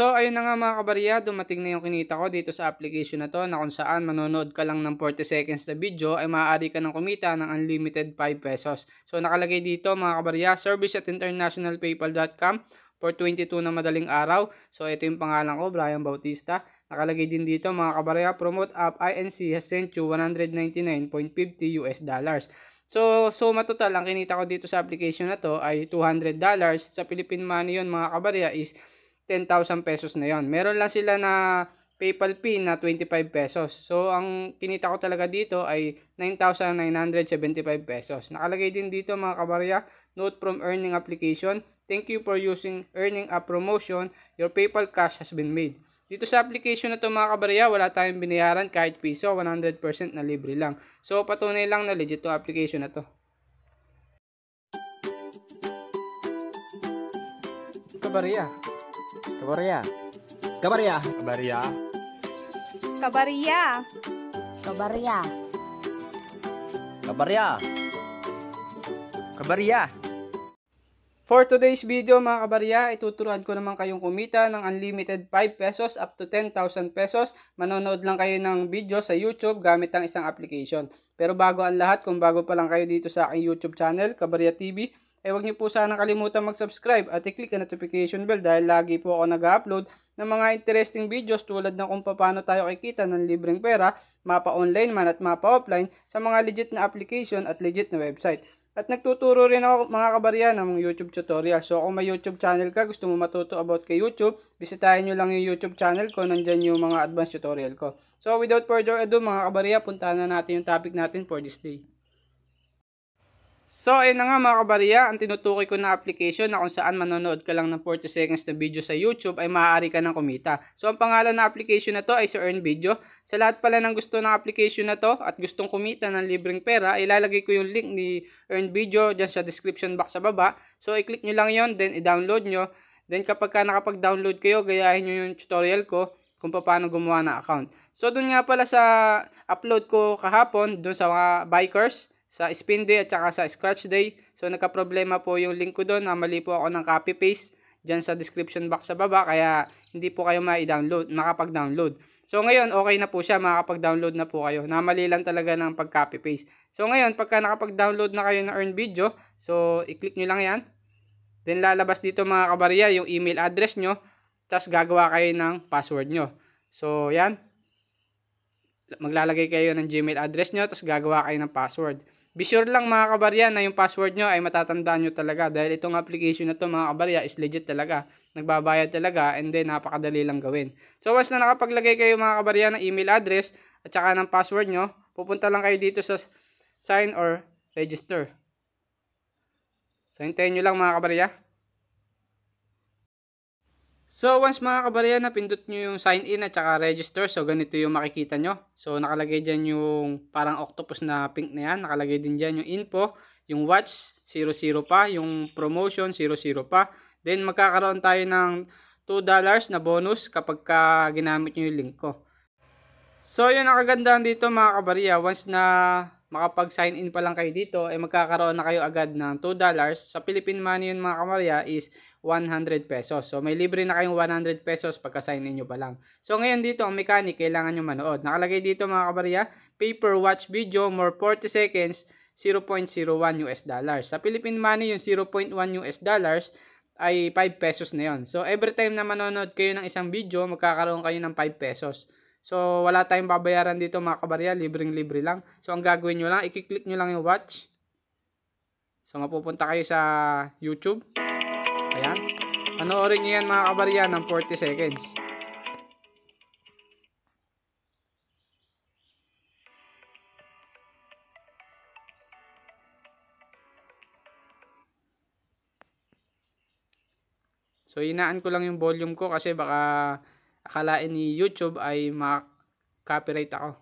So, ayun na nga mga kabarya, dumating na yung kinita ko dito sa application na to na kung saan manonood ka lang ng 40 seconds na video ay maaari ka ng kumita ng unlimited 5 pesos. So, nakalagay dito mga kabarya, service at internationalpaypal.com for 22 na madaling araw. So, ito yung pangalan ko, Brian Bautista. Nakalagay din dito mga kabarya, promote app INC has sent you 199.50 US dollars. So, so total, ang kinita ko dito sa application na to ay $200. dollars. Sa Philippine money yon mga kabarya is 10,000 pesos na yon. Meron lang sila na PayPal PIN na 25 pesos. So, ang kinita ko talaga dito ay 9,975 pesos. Nakalagay din dito mga kabarya, note from earning application, thank you for using earning a promotion, your PayPal cash has been made. Dito sa application na to mga kabarya, wala tayong binayaran kahit piso, 100% na libre lang. So, patunay lang na legit to application na to. Kabarya, Kabarya. Kabarya. Kabarya. Kabarya. Kabarya. Kabarya. Kabarya. For today's video mga kabarya, ituturuan ko naman kayong kumita ng unlimited 5 pesos up to 10,000 pesos. Manonood lang kayo ng video sa YouTube gamit ang isang application. Pero bago ang lahat, kung bago pa lang kayo dito sa aking YouTube channel, Kabarya TV, eh huwag niyo po sana kalimutan mag-subscribe at i-click ang notification bell dahil lagi po ako nag-upload ng mga interesting videos tulad ng kung paano tayo kikita ng libreng pera, mapa online man at mapa offline sa mga legit na application at legit na website. At nagtuturo rin ako mga kabarya ng YouTube tutorial. So kung may YouTube channel ka, gusto mo matuto about kay YouTube, bisitahin nyo lang yung YouTube channel ko, nandyan yung mga advanced tutorial ko. So without further ado mga kabarya, puntahan na natin yung topic natin for this day. So, ayun na nga mga kabarya, ang tinutukoy ko na application na kung saan manonood ka lang ng 40 seconds na video sa YouTube ay maaari ka ng kumita. So, ang pangalan na application na to ay si Earn Video. Sa lahat pala ng gusto ng application na to at gustong kumita ng libreng pera, ilalagay ko yung link ni Earn Video dyan sa description box sa baba. So, i-click nyo lang yon then i-download nyo. Then, kapag ka nakapag-download kayo, gayahin nyo yung tutorial ko kung paano gumawa ng account. So, doon nga pala sa upload ko kahapon, doon sa mga bikers, sa spin day at saka sa scratch day. So nagka-problema po yung link ko doon na mali po ako ng copy paste diyan sa description box sa baba kaya hindi po kayo ma-download, makapag-download. So ngayon okay na po siya, makakapag-download na po kayo. Namali lang talaga ng pag-copy paste. So ngayon pagka nakapag-download na kayo ng earn video, so i-click niyo lang 'yan. Then lalabas dito mga kabarya yung email address nyo, tapos gagawa kayo ng password nyo. So yan. Maglalagay kayo ng Gmail address nyo, tapos gagawa kayo ng password. Be sure lang mga kabarya na yung password nyo ay matatandaan nyo talaga dahil itong application na to mga kabarya is legit talaga. Nagbabayad talaga and then napakadali lang gawin. So once na nakapaglagay kayo mga kabarya ng email address at saka ng password nyo, pupunta lang kayo dito sa sign or register. So hintayin nyo lang mga kabarya. So once mga kabariyan, napindot nyo yung sign in at saka register. So ganito yung makikita nyo. So nakalagay dyan yung parang octopus na pink na yan. Nakalagay din dyan yung info, yung watch, 00 pa, yung promotion, 00 pa. Then magkakaroon tayo ng $2 na bonus kapag ka ginamit nyo yung link ko. So yun ang kagandahan dito mga kabarya. Once na makapag-sign in pa lang kayo dito, eh magkakaroon na kayo agad ng $2. Sa Philippine money yun mga kabariya is 100 pesos. So may libre na kayong 100 pesos pagka sign in pa lang. So ngayon dito ang mechanic kailangan nyo manood. Nakalagay dito mga kabarya, paper watch video more 40 seconds 0.01 US dollars. Sa Philippine money yung 0.1 US dollars ay 5 pesos na yon. So every time na manonood kayo ng isang video, magkakaroon kayo ng 5 pesos. So wala tayong babayaran dito mga kabarya, libreng-libre lang. So ang gagawin nyo lang, i-click nyo lang yung watch. So mapupunta kayo sa YouTube. Ayan. Panoorin nyo yan mga kabaryan ng 40 seconds. So, inaan ko lang yung volume ko kasi baka akalain ni YouTube ay ma-copyright ako.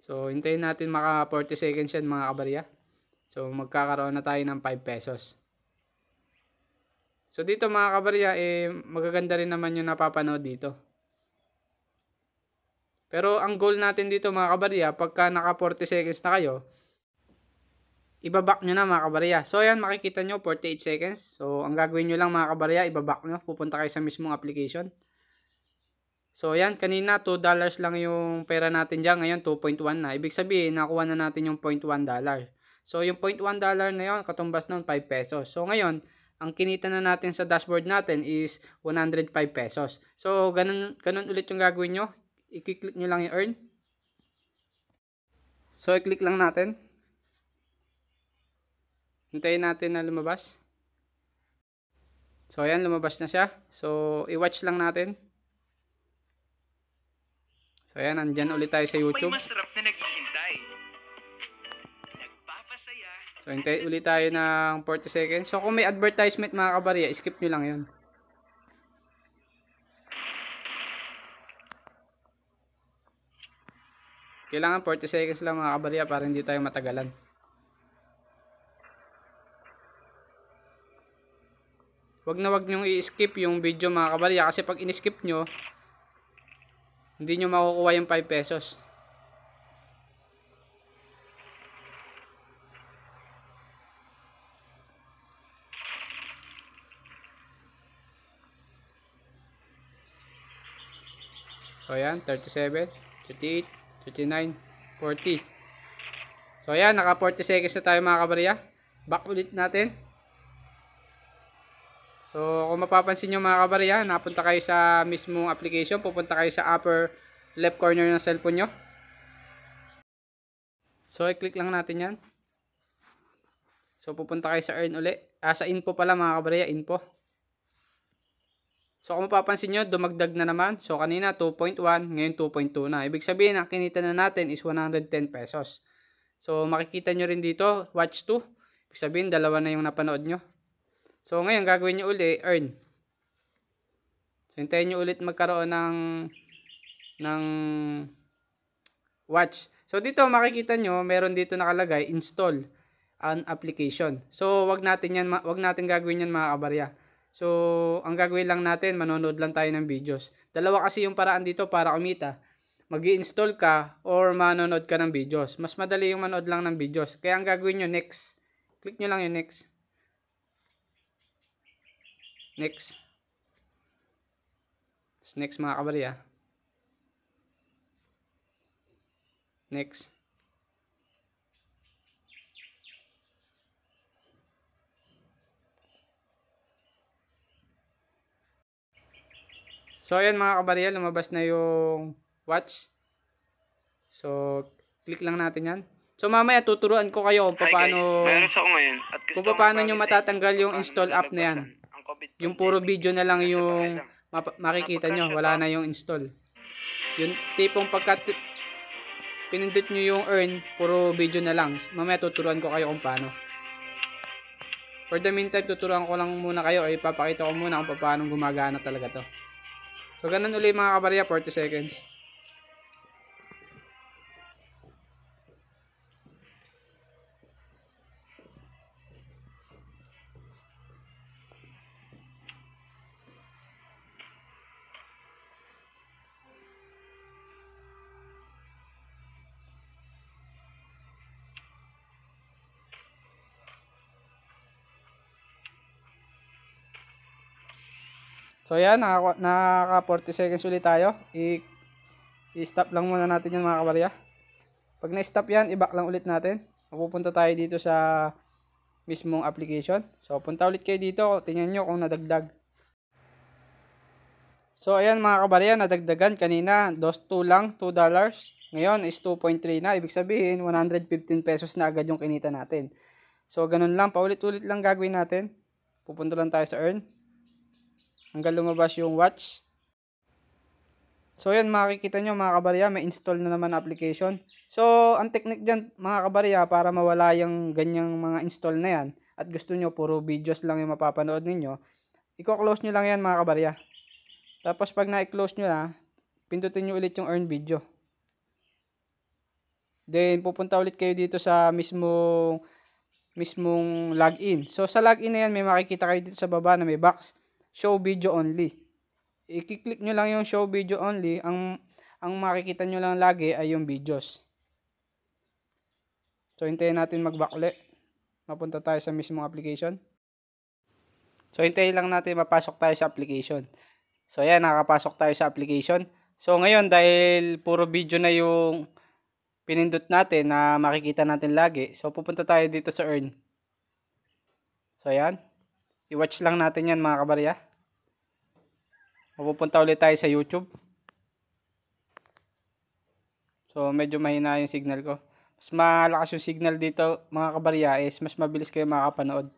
So, hintayin natin maka 40 seconds yan mga kabarya. So, magkakaroon na tayo ng 5 pesos. So, dito mga kabarya, eh, magaganda rin naman yung napapanood dito. Pero, ang goal natin dito mga kabarya, pagka naka 40 seconds na kayo, ibaback nyo na mga kabarya. So, ayan, makikita nyo, 48 seconds. So, ang gagawin nyo lang mga kabarya, ibaback nyo, pupunta kayo sa mismong application. So, ayan, kanina, 2 dollars lang yung pera natin dyan. Ngayon, 2.1 na. Ibig sabihin, nakuha na natin yung 0.1 dollar. So, yung 0.1 dollar na yon katumbas nun 5 pesos. So, ngayon, ang kinita na natin sa dashboard natin is 105 pesos. So, ganun, ganun ulit yung gagawin nyo. I-click nyo lang yung earn. So, i-click lang natin. Hintayin natin na lumabas. So, ayan, lumabas na siya. So, i-watch lang natin. So, ayan, andyan ulit tayo sa YouTube. May masarap na naghihintay. So, hintay ulit tayo ng 40 seconds. So, kung may advertisement mga kabarya, skip nyo lang yun. Kailangan 40 seconds lang mga kabarya para hindi tayo matagalan. Huwag na wag nyong i-skip yung video mga kabarya kasi pag in-skip nyo, hindi nyo makukuha yung 5 pesos. ayan, 37, 38, 39, 40. So, ayan, naka 40 seconds na tayo mga kabarya. Back ulit natin. So, kung mapapansin nyo mga kabarya, napunta kayo sa mismong application. Pupunta kayo sa upper left corner ng cellphone nyo. So, i-click lang natin yan. So, pupunta kayo sa earn uli. Ah, sa info pala mga kabarya, info. So kung mapapansin nyo, dumagdag na naman. So kanina 2.1, ngayon 2.2 na. Ibig sabihin, ang kinita na natin is 110 pesos. So makikita nyo rin dito, watch 2. Ibig sabihin, dalawa na yung napanood nyo. So ngayon, gagawin nyo uli, earn. So hintayin nyo ulit magkaroon ng ng watch. So dito makikita nyo, meron dito nakalagay install an application. So wag natin yan, wag natin gagawin yan mga kabarya. So, ang gagawin lang natin, manonood lang tayo ng videos. Dalawa kasi yung paraan dito para kumita. mag install ka or manonood ka ng videos. Mas madali yung manood lang ng videos. Kaya ang gagawin nyo, next. Click nyo lang yung next. Next. Next mga kabari ah. Next. So, ayan mga kabarya, lumabas na yung watch. So, click lang natin yan. So, mamaya tuturuan ko kayo kung paano, Hi guys, ako ngayon at gusto kung paano nyo matatanggal yung install app na yan. Yung puro video na lang yung makikita nyo. Wala na yung install. Yung tipong pagka pinindot nyo yung earn, puro video na lang. Mamaya tuturuan ko kayo kung paano. For the meantime, tuturuan ko lang muna kayo. Ipapakita ko muna kung paano gumagana talaga to. So, ganun ulit mga kabarya, 40 seconds. So yan, naka, naka 40 seconds ulit tayo. I-stop lang muna natin yan mga kabarya. Pag na-stop yan, i-back lang ulit natin. Mapupunta tayo dito sa mismong application. So punta ulit kayo dito, tingnan nyo kung nadagdag. So ayan mga kabarya, nadagdagan kanina, 2 lang, 2 dollars. Ngayon is 2.3 na, ibig sabihin 115 pesos na agad yung kinita natin. So ganun lang, paulit-ulit lang gagawin natin. Pupunta lang tayo sa earn hanggang lumabas yung watch. So, yun, makikita nyo mga kabarya, may install na naman application. So, ang technique dyan mga kabarya, para mawala yung ganyang mga install na yan, at gusto nyo puro videos lang yung mapapanood ninyo, i-close nyo lang yan mga kabarya. Tapos, pag na-close nyo na, pindutin nyo ulit yung earn video. Then, pupunta ulit kayo dito sa mismong mismong login. So, sa login na yan, may makikita kayo dito sa baba na may box show video only. I-click nyo lang yung show video only. Ang, ang makikita nyo lang lagi ay yung videos. So, hintayin natin magbakle. Mapunta tayo sa mismong application. So, hintayin lang natin mapasok tayo sa application. So, ayan, nakapasok tayo sa application. So, ngayon, dahil puro video na yung pinindot natin na makikita natin lagi. So, pupunta tayo dito sa earn. So, ayan. I-watch lang natin yan mga kabarya. Mapupunta ulit tayo sa YouTube. So, medyo mahina yung signal ko. Mas malakas yung signal dito mga kabarya is mas mabilis kayo makapanood.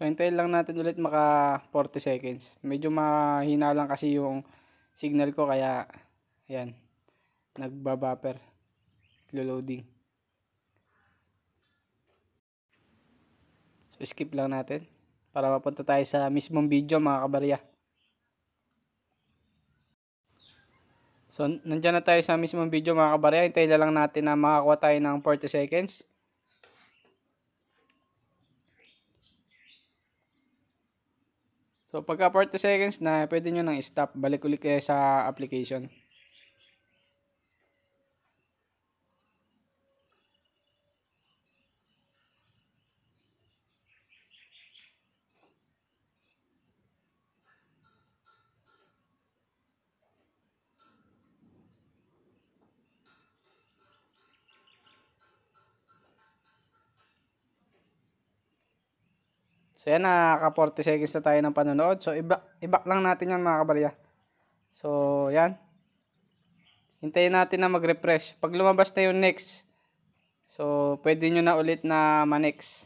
So, hintayin lang natin ulit maka 40 seconds. Medyo mahina lang kasi yung signal ko kaya, ayan, nagbabuffer, loading. So, skip lang natin para mapunta tayo sa mismong video mga kabarya. So, nandyan na tayo sa mismong video mga kabarya. Hintayin lang natin na makakuha tayo ng 40 seconds. So pagka 40 seconds na, pwede nyo nang stop. Balik ulit kayo sa application. So yan, naka 40 seconds na tayo ng panonood. So iba, ibak lang natin yan mga kabarya. So yan. Hintayin natin na mag-refresh. Pag lumabas na yung next, so pwede nyo na ulit na ma-next.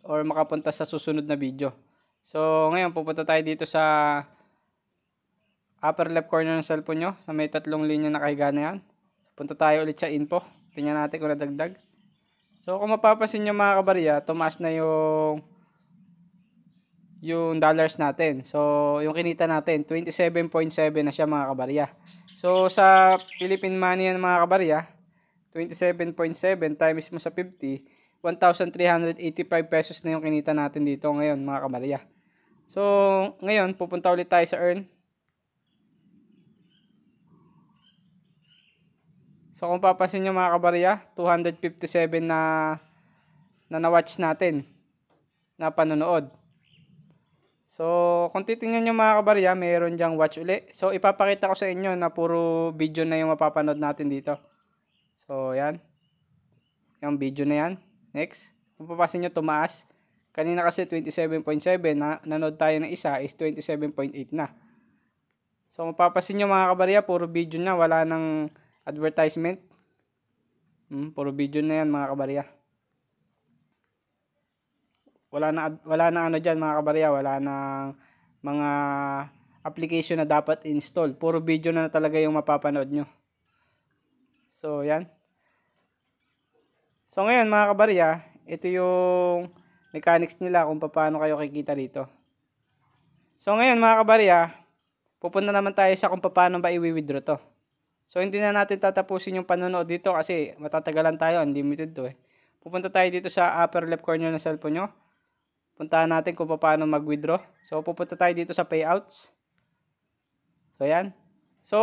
Or makapunta sa susunod na video. So ngayon, pupunta tayo dito sa upper left corner ng cellphone nyo. Sa may tatlong linya na kahiga na yan. So, punta tayo ulit sa info. Tingnan natin kung nadagdag. So kung mapapansin nyo mga kabarya, tumaas na yung yung dollars natin. So yung kinita natin, 27.7 na siya mga kabarya. So sa Philippine money yan mga kabarya, 27.7 times mo sa 50, 1,385 pesos na yung kinita natin dito ngayon mga kabarya. So ngayon pupunta ulit tayo sa earn. So kung papasin nyo mga kabarya, 257 na na na-watch natin na panonood. So, kung titingnan nyo mga kabarya, meron dyang watch uli. So, ipapakita ko sa inyo na puro video na yung mapapanood natin dito. So, yan. Yung video na yan. Next. Kung papasin nyo, tumaas. Kanina kasi 27.7, na, nanood tayo ng isa is 27.8 na. So, mapapasin nyo mga kabarya, puro video na. Wala nang advertisement. Hmm, puro video na yan mga kabarya. Wala na, wala na ano diyan mga kabarya. Wala na mga application na dapat install. Puro video na, na talaga yung mapapanood nyo. So, yan. So, ngayon mga kabarya, ito yung mechanics nila kung paano kayo kikita dito. So, ngayon mga kabarya, pupunta naman tayo sa kung paano ba i-withdraw to. So, hindi na natin tatapusin yung panonood dito kasi matatagalan tayo. Unlimited to eh. Pupunta tayo dito sa upper left corner ng cellphone nyo. Puntahan natin kung paano mag-withdraw. So, pupunta tayo dito sa payouts. So, yan. So,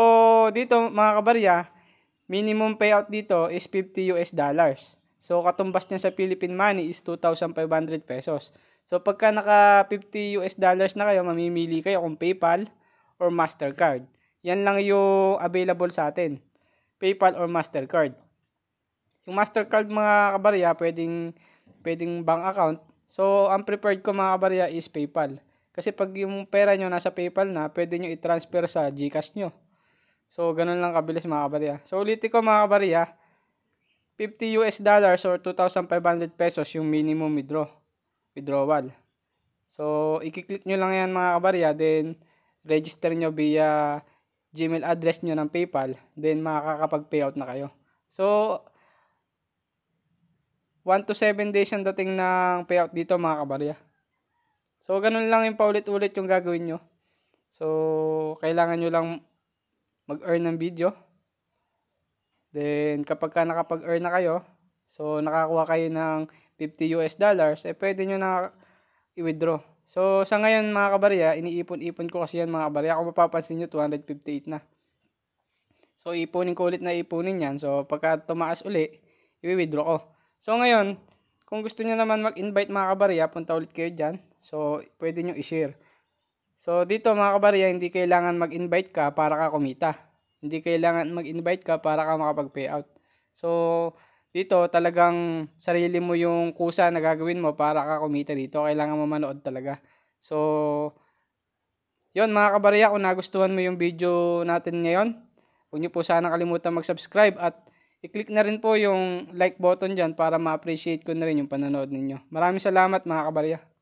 dito mga kabarya, minimum payout dito is 50 US dollars. So, katumbas niya sa Philippine money is 2,500 pesos. So, pagka naka 50 US dollars na kayo, mamimili kayo kung PayPal or MasterCard. Yan lang yung available sa atin. PayPal or MasterCard. Yung MasterCard mga kabarya, pwedeng, pwedeng bank account. So, ang preferred ko mga kabarya is PayPal. Kasi pag yung pera nyo nasa PayPal na, pwede nyo i-transfer sa GCash nyo. So, ganun lang kabilis mga kabarya. So, ulitin ko mga kabarya, 50 US dollars or 2,500 pesos yung minimum withdraw, withdrawal. So, i-click nyo lang yan mga kabarya, then register nyo via Gmail address nyo ng PayPal, then makakapag-payout na kayo. So, 1 to 7 days ang dating ng payout dito mga kabarya. So, ganun lang yung paulit-ulit yung gagawin nyo. So, kailangan nyo lang mag-earn ng video. Then, kapag ka nakapag-earn na kayo, so, nakakuha kayo ng 50 US dollars, eh, pwede nyo na i-withdraw. So, sa ngayon mga kabarya, iniipon-ipon ko kasi yan mga kabarya. Kung mapapansin nyo, 258 na. So, ipunin ko ulit na ipunin yan. So, pagka tumaas uli, i-withdraw ko. So, ngayon, kung gusto nyo naman mag-invite mga kabarya, punta ulit kayo dyan. So, pwede nyo i-share. So, dito mga kabarya, hindi kailangan mag-invite ka para ka kumita. Hindi kailangan mag-invite ka para ka makapag-payout. So, dito talagang sarili mo yung kusa na gagawin mo para ka kumita dito. Kailangan mo manood talaga. So, yon mga kabarya, kung nagustuhan mo yung video natin ngayon, huwag nyo po sana kalimutan mag-subscribe at i-click na rin po yung like button dyan para ma-appreciate ko na rin yung panonood ninyo. Maraming salamat mga kabarya.